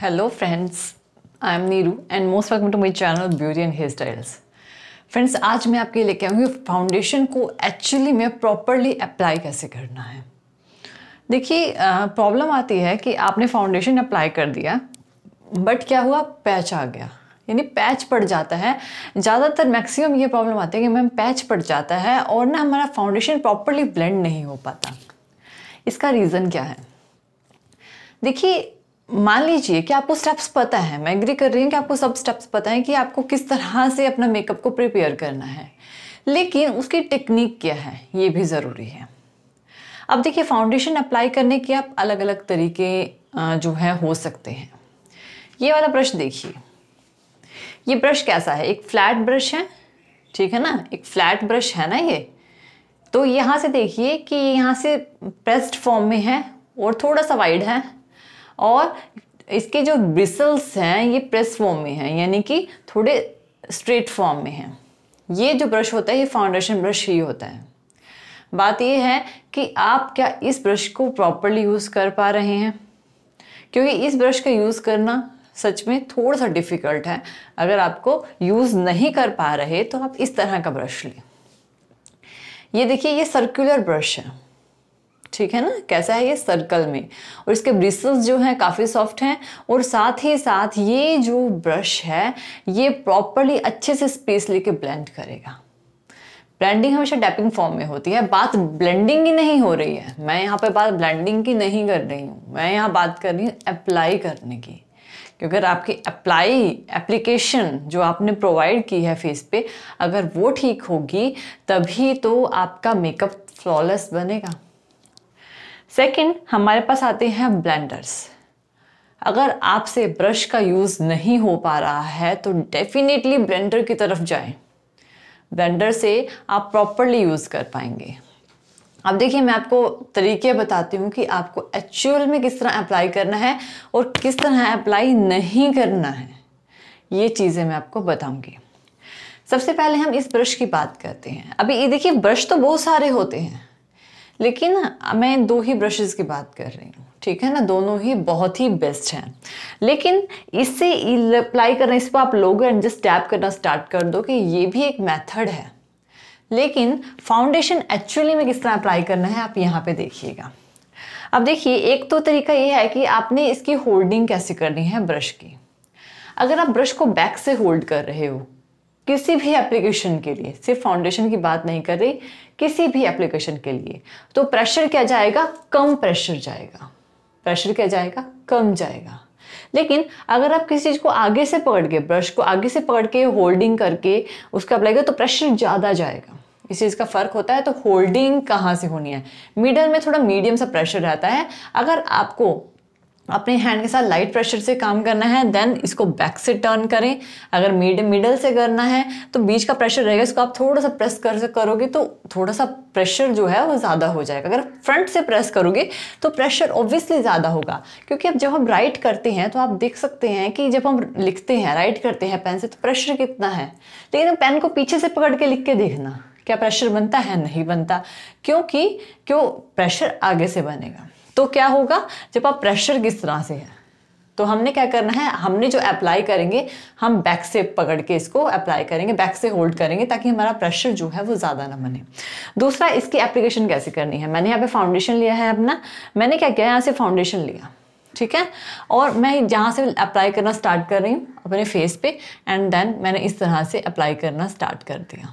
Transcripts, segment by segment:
Hello friends I am Neeru and most welcome to my channel beauty and hair styles friends आज मैं आपके लेके आऊँगी फाउंडेशन को एक्चुअली में प्रॉपरली अप्लाई कैसे करना है देखिए प्रॉब्लम आती है कि आपने फाउंडेशन अप्लाई कर दिया बट क्या हुआ पैच आ गया यानी पैच पड़ जाता है ज़्यादातर मैक्सिमम ये प्रॉब्लम आती है कि मैम पैच पड़ जाता है और ना हमारा फाउंडेशन प्रॉपरली ब्लेंड नहीं हो पाता इसका रीज़न क्या है देखिए मान लीजिए कि आपको स्टेप्स पता है मैं एग्री कर रही हूँ कि आपको सब स्टेप्स पता है कि आपको किस तरह से अपना मेकअप को प्रिपेयर करना है लेकिन उसकी टेक्निक क्या है ये भी ज़रूरी है अब देखिए फाउंडेशन अप्लाई करने के आप अलग अलग तरीके जो है हो सकते हैं ये वाला ब्रश देखिए ये ब्रश कैसा है एक फ्लैट ब्रश है ठीक है ना एक फ्लैट ब्रश है ना ये तो यहाँ से देखिए कि यहाँ से प्रेस्ड फॉर्म में है और थोड़ा सा वाइड है और इसके जो ब्रिसल्स हैं ये प्रेस फॉर्म में हैं यानी कि थोड़े स्ट्रेट फॉर्म में हैं ये जो ब्रश होता है ये फाउंडेशन ब्रश ही होता है बात ये है कि आप क्या इस ब्रश को प्रॉपरली यूज़ कर पा रहे हैं क्योंकि इस ब्रश का यूज़ करना सच में थोड़ा सा डिफ़िकल्ट है अगर आपको यूज़ नहीं कर पा रहे तो आप इस तरह का ब्रश लें ये देखिए ये सर्कुलर ब्रश है ठीक है ना कैसा है ये सर्कल में और इसके ब्रिसल्स जो हैं काफ़ी सॉफ्ट हैं और साथ ही साथ ये जो ब्रश है ये प्रॉपरली अच्छे से स्पेस लेके ब्लेंड करेगा ब्लेंडिंग हमेशा डैपिंग फॉर्म में होती है बात ब्लेंडिंग की नहीं हो रही है मैं यहाँ पर बात ब्लेंडिंग की नहीं कर रही हूँ मैं यहाँ बात कर रही हूँ अप्लाई करने की क्योंकि अगर आपकी अप्लाई एप्लीकेशन जो आपने प्रोवाइड की है फेस पे अगर वो ठीक होगी तभी तो आपका मेकअप फ्लॉलेस बनेगा सेकंड हमारे पास आते हैं ब्लेंडर्स अगर आपसे ब्रश का यूज़ नहीं हो पा रहा है तो डेफिनेटली ब्लेंडर की तरफ जाएं। ब्लेंडर से आप प्रॉपरली यूज़ कर पाएंगे अब देखिए मैं आपको तरीके बताती हूँ कि आपको एक्चुअल में किस तरह अप्लाई करना है और किस तरह अप्लाई नहीं करना है ये चीज़ें मैं आपको बताऊँगी सबसे पहले हम इस ब्रश की बात करते हैं अभी ये देखिए ब्रश तो बहुत सारे होते हैं लेकिन मैं दो ही ब्रशेज़ की बात कर रही हूँ ठीक है ना दोनों ही बहुत ही बेस्ट हैं लेकिन इससे अप्लाई करना इस पर आप लोग एंड टैप करना स्टार्ट कर दो कि ये भी एक मेथड है लेकिन फाउंडेशन एक्चुअली में किस तरह अप्लाई करना है आप यहाँ पे देखिएगा अब देखिए एक तो तरीका ये है कि आपने इसकी होल्डिंग कैसे करनी है ब्रश की अगर आप ब्रश को बैक से होल्ड कर रहे हो किसी भी एप्लीकेशन के लिए सिर्फ फाउंडेशन की बात नहीं कर रही किसी भी एप्लीकेशन के लिए तो प्रेशर क्या जाएगा कम प्रेशर जाएगा प्रेशर क्या जाएगा कम जाएगा लेकिन अगर आप किसी चीज़ को आगे से पकड़ के ब्रश को आगे से पकड़ के होल्डिंग करके उसका अप्लाई करें तो प्रेशर ज़्यादा जाएगा इस चीज़ का फ़र्क होता है तो होल्डिंग कहाँ से होनी है मिडल में थोड़ा मीडियम सा प्रेशर रहता है अगर आपको अपने हैंड के साथ लाइट प्रेशर से काम करना है देन इसको बैक से टर्न करें अगर मिड मिडल से करना है तो बीच का प्रेशर रहेगा इसको आप थोड़ा सा प्रेस कर करोगे तो थोड़ा सा प्रेशर जो है वो ज़्यादा हो जाएगा अगर फ्रंट से प्रेस करोगे तो प्रेशर ऑब्वियसली ज़्यादा होगा क्योंकि अब जब हम राइट करते हैं तो आप देख सकते हैं कि जब हम लिखते हैं राइट करते हैं पेन से तो प्रेशर कितना है लेकिन पेन को पीछे से पकड़ के लिख के देखना क्या प्रेशर बनता है नहीं बनता क्योंकि क्यों प्रेशर आगे से बनेगा तो क्या होगा जब आप प्रेशर किस तरह से है तो हमने क्या करना है हमने जो अप्लाई करेंगे हम बैक से पकड़ के इसको अप्लाई करेंगे बैक से होल्ड करेंगे ताकि हमारा प्रेशर जो है वो ज़्यादा ना बने दूसरा इसकी एप्लीकेशन कैसे करनी है मैंने यहाँ पे फाउंडेशन लिया है अपना मैंने क्या किया यहाँ से फाउंडेशन लिया ठीक है और मैं यहाँ से अप्लाई करना स्टार्ट कर रही हूँ अपने फेस पे एंड देन मैंने इस तरह से अप्लाई करना स्टार्ट कर दिया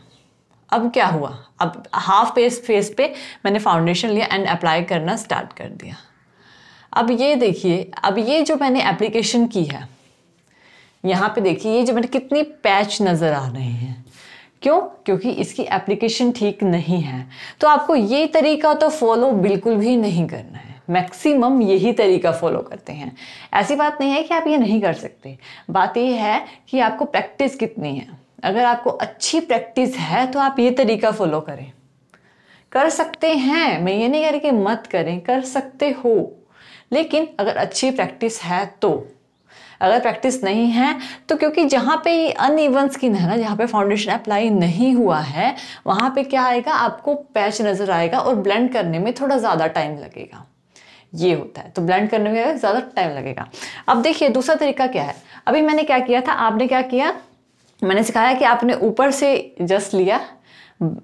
अब क्या हुआ अब हाफ पेज फेस पे मैंने फाउंडेशन लिया एंड अप्लाई करना स्टार्ट कर दिया अब ये देखिए अब ये जो मैंने एप्लीकेशन की है यहाँ पे देखिए ये जो मैंने कितनी पैच नज़र आ रहे हैं क्यों क्योंकि इसकी एप्लीकेशन ठीक नहीं है तो आपको ये तरीका तो फॉलो बिल्कुल भी नहीं करना है मैक्सिमम यही तरीका फॉलो करते हैं ऐसी बात नहीं है कि आप ये नहीं कर सकते बात यह है कि आपको प्रैक्टिस कितनी है अगर आपको अच्छी प्रैक्टिस है तो आप ये तरीका फॉलो करें कर सकते हैं मैं ये नहीं कह रही कि मत करें कर सकते हो लेकिन अगर अच्छी प्रैक्टिस है तो अगर प्रैक्टिस नहीं है तो क्योंकि जहाँ पे ये अन ईवन स्किन है ना जहाँ पे फाउंडेशन अप्लाई नहीं हुआ है वहाँ पे क्या आएगा आपको पैच नज़र आएगा और ब्लेंड करने में थोड़ा ज़्यादा टाइम लगेगा ये होता है तो ब्लेंड करने में ज़्यादा टाइम लगेगा अब देखिए दूसरा तरीका क्या है अभी मैंने क्या किया था आपने क्या किया मैंने सिखाया कि आपने ऊपर से जस्ट लिया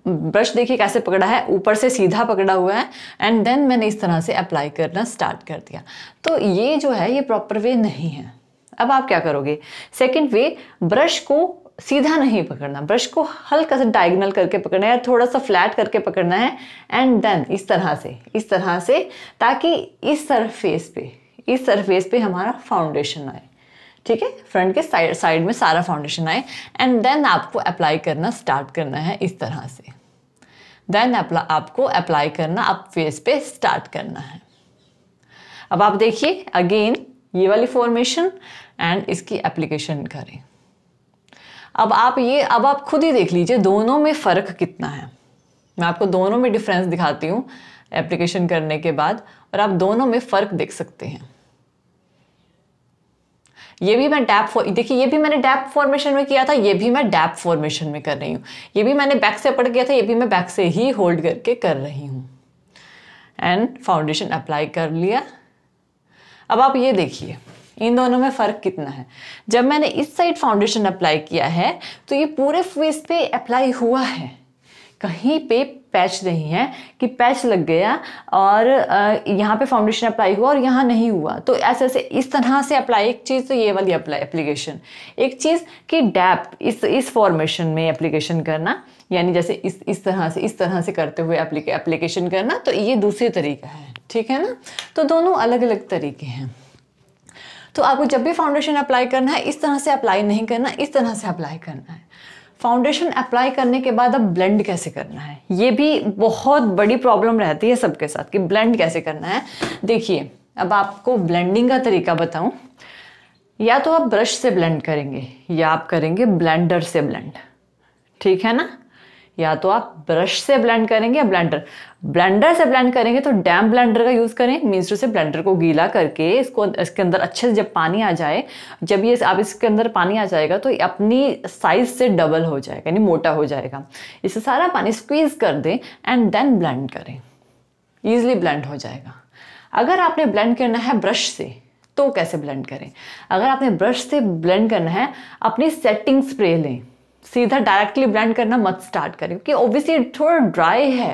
ब्रश देखिए कैसे पकड़ा है ऊपर से सीधा पकड़ा हुआ है एंड देन मैंने इस तरह से अप्लाई करना स्टार्ट कर दिया तो ये जो है ये प्रॉपर वे नहीं है अब आप क्या करोगे सेकंड वे ब्रश को सीधा नहीं पकड़ना ब्रश को हल्का सा डायगनल करके पकड़ना है थोड़ा सा फ्लैट करके पकड़ना है एंड देन इस तरह से इस तरह से ताकि इस सरफेस पे इस सरफेस पे हमारा फाउंडेशन आए ठीक है फ्रंट के साइड साइड में सारा फाउंडेशन आए एंड देन आपको अप्लाई करना स्टार्ट करना है इस तरह से देन आपको अप्लाई करना आप फेस पे स्टार्ट करना है अब आप देखिए अगेन ये वाली फॉर्मेशन एंड इसकी एप्लीकेशन करें अब आप ये अब आप खुद ही देख लीजिए दोनों में फ़र्क कितना है मैं आपको दोनों में डिफरेंस दिखाती हूँ एप्लीकेशन करने के बाद और आप दोनों में फ़र्क देख सकते हैं ये भी मैं डैप देखिए ये भी मैंने डैप फॉर्मेशन में किया था ये भी मैं डैप फॉर्मेशन में कर रही हूँ ये भी मैंने बैक से पड़ किया था ये भी मैं बैक से ही होल्ड करके कर रही हूँ एंड फाउंडेशन अप्लाई कर लिया अब आप ये देखिए इन दोनों में फ़र्क कितना है जब मैंने इस साइड फाउंडेशन अप्लाई किया है तो ये पूरे फेस पे अप्लाई हुआ है कहीं पे पैच नहीं है कि पैच लग गया और यहाँ पे फाउंडेशन अप्लाई हुआ और यहाँ नहीं हुआ तो ऐसे ऐसे इस तरह से अप्लाई एक चीज़ तो ये वाली अप्लाई एप्लीकेशन एक चीज़ कि डैप इस इस फॉर्मेशन में एप्लीकेशन करना यानी जैसे इस इस तरह से इस तरह से करते हुए एप्लीकेशन करना तो ये दूसरे तरीका है ठीक है ना तो दोनों अलग अलग तरीके हैं तो आपको जब भी फाउंडेशन अप्लाई करना है इस तरह से अप्लाई नहीं करना इस तरह से अप्लाई करना है फाउंडेशन अप्लाई करने के बाद अब ब्लेंड कैसे करना है ये भी बहुत बड़ी प्रॉब्लम रहती है सबके साथ कि ब्लेंड कैसे करना है देखिए अब आपको ब्लेंडिंग का तरीका बताऊं या तो आप ब्रश से ब्लेंड करेंगे या आप करेंगे ब्लेंडर से ब्लेंड ठीक है ना या तो आप ब्रश से ब्लेंड करेंगे या ब्लेंडर ब्लेंडर से ब्लेंड करेंगे तो डैम ब्लेंडर का यूज़ करें मीन्स से ब्लेंडर को गीला करके इसको अं, इसके अंदर अच्छे से जब पानी आ जाए जब ये आप इसके अंदर पानी आ जाएगा तो अपनी साइज से डबल हो जाएगा यानी मोटा हो जाएगा इसे सारा पानी स्क्वीज कर दें एंड देन ब्लेंड करें ईजिली ब्लेंड हो जाएगा अगर आपने ब्लेंड करना है ब्रश से तो कैसे ब्लेंड करें अगर आपने ब्रश से ब्लेंड करना है अपनी सेटिंग स्प्रे लें सीधा डायरेक्टली ब्लेंड करना मत स्टार्ट करें क्योंकि ऑब्वियसली थोड़ा ड्राई है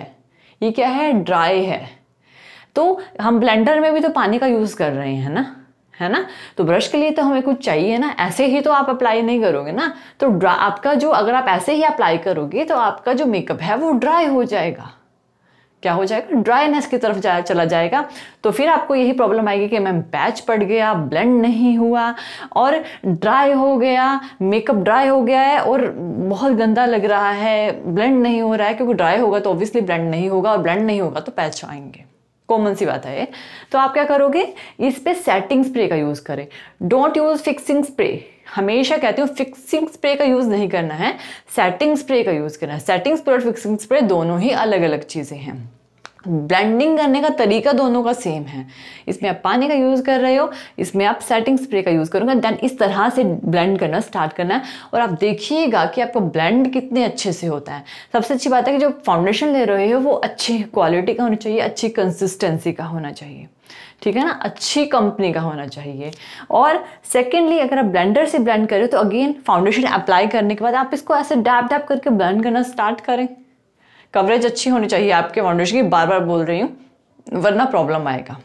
ये क्या है ड्राई है तो हम ब्लेंडर में भी तो पानी का यूज़ कर रहे हैं ना है ना तो ब्रश के लिए तो हमें कुछ चाहिए ना ऐसे ही तो आप अप्लाई नहीं करोगे ना तो आपका जो अगर आप ऐसे ही अप्लाई करोगे तो आपका जो मेकअप है वो ड्राई हो जाएगा क्या हो जाएगा ड्राइनेस की तरफ जा चला जाएगा तो फिर आपको यही प्रॉब्लम आएगी कि मैम पैच पड़ गया ब्लेंड नहीं हुआ और ड्राई हो गया मेकअप ड्राई हो गया है और बहुत गंदा लग रहा है ब्लेंड नहीं हो रहा है क्योंकि ड्राई होगा तो ऑब्वियसली ब्लेंड नहीं होगा और ब्लेंड नहीं होगा तो पैच आएंगे कॉमन सी बात है तो आप क्या करोगे इस पर सेटिंग स्प्रे का यूज़ करें डोंट यूज़ फिक्सिंग स्प्रे हमेशा कहती हूँ फिक्सिंग स्प्रे का यूज़ नहीं करना है सेटिंग स्प्रे का यूज़ करना है सेटिंग स्प्रे और फिक्सिंग स्प्रे दोनों ही अलग अलग चीज़ें हैं ब्लेंडिंग करने का तरीका दोनों का सेम है इसमें आप पानी का यूज़ कर रहे हो इसमें आप सेटिंग स्प्रे का यूज़ करोगे देन इस तरह से ब्लेंड करना स्टार्ट करना है और आप देखिएगा कि आपका ब्लेंड कितने अच्छे से होता है सबसे अच्छी बात है कि जो फाउंडेशन ले रहे हो वो अच्छी क्वालिटी का होना चाहिए अच्छी कंसिस्टेंसी का होना चाहिए ठीक है ना अच्छी कंपनी का होना चाहिए और सेकेंडली अगर आप ब्लेंडर से ब्लेंड करें तो अगेन फाउंडेशन अप्लाई करने के बाद आप इसको ऐसे डैप डैप करके ब्लेंड करना स्टार्ट करें कवरेज अच्छी होनी चाहिए आपके फाउंडेशन की बार बार बोल रही हूँ वरना प्रॉब्लम आएगा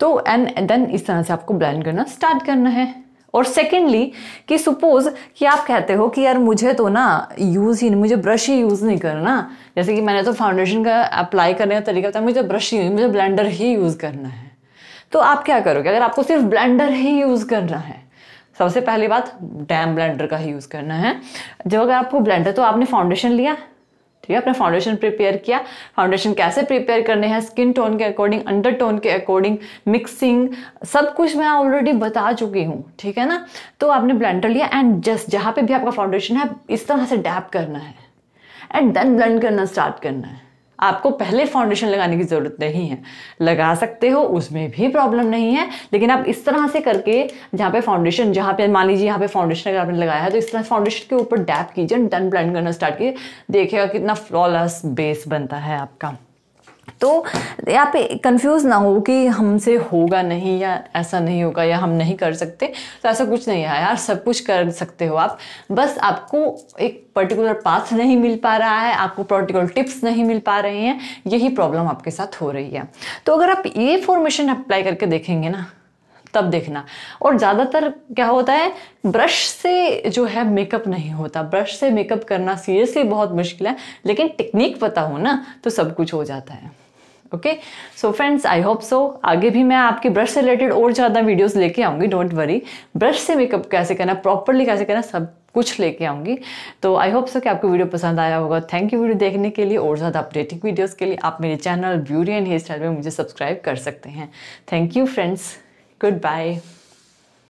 तो एंड देन इस तरह से आपको ब्लेंड करना स्टार्ट करना है और सेकेंडली कि सपोज़ कि आप कहते हो कि यार मुझे तो ना यूज़ ही नहीं मुझे ब्रश ही यूज़ नहीं करना जैसे कि मैंने तो फाउंडेशन का अप्लाई करने का तरीका था मुझे ब्रश ही मुझे ब्लेंडर ही यूज़ करना है तो आप क्या करोगे अगर आपको सिर्फ ब्लेंडर ही यूज़ करना है सबसे पहली बात डैम ब्लेंडर का ही यूज़ करना है जब अगर आपको ब्लेंडर तो आपने फाउंडेशन लिया ठीक है आपने फाउंडेशन प्रिपेयर किया फाउंडेशन कैसे प्रिपेयर करने हैं स्किन टोन के अकॉर्डिंग अंडर टोन के अकॉर्डिंग मिक्सिंग सब कुछ मैं ऑलरेडी बता चुकी हूँ ठीक है ना तो आपने ब्लेंडर लिया एंड जस्ट जहाँ पे भी आपका फाउंडेशन है इस तरह से डैप करना है एंड देन ब्लेंड करना स्टार्ट करना है आपको पहले फाउंडेशन लगाने की ज़रूरत नहीं है लगा सकते हो उसमें भी प्रॉब्लम नहीं है लेकिन आप इस तरह से करके जहाँ पे फाउंडेशन जहाँ पे मान लीजिए यहाँ पे फाउंडेशन अगर आपने लगाया है तो इस तरह फाउंडेशन के ऊपर डैप कीजिए डन ब्लेंड करना स्टार्ट कीजिए देखिएगा कितना फ्लॉलेस बेस बनता है आपका तो यहाँ पे कंफ्यूज ना हो कि हमसे होगा नहीं या ऐसा नहीं होगा या हम नहीं कर सकते तो ऐसा कुछ नहीं है यार सब कुछ कर सकते हो आप बस आपको एक पर्टिकुलर पाथ नहीं मिल पा रहा है आपको पर्टिकुलर टिप्स नहीं मिल पा रहे हैं यही प्रॉब्लम आपके साथ हो रही है तो अगर आप ये फॉर्मेशन अप्लाई करके देखेंगे ना तब देखना और ज़्यादातर क्या होता है ब्रश से जो है मेकअप नहीं होता ब्रश से मेकअप करना सीरियसली बहुत मुश्किल है लेकिन टेक्निक पता हो ना तो सब कुछ हो जाता है okay so friends I hope so आगे भी मैं आपके ब्रश से रिलेटेड और ज़्यादा वीडियोस लेके आऊँगी डोंट वरी ब्रश से मेकअप कैसे करना प्रॉपरली कैसे करना सब कुछ लेके आऊँगी तो आई होप सो कि आपको वीडियो पसंद आया होगा थैंक यू वीडियो देखने के लिए और ज़्यादा अपडेटिंग वीडियोज़ के लिए आप मेरे channel beauty and hair style में मुझे सब्सक्राइब कर सकते हैं थैंक यू फ्रेंड्स Goodbye.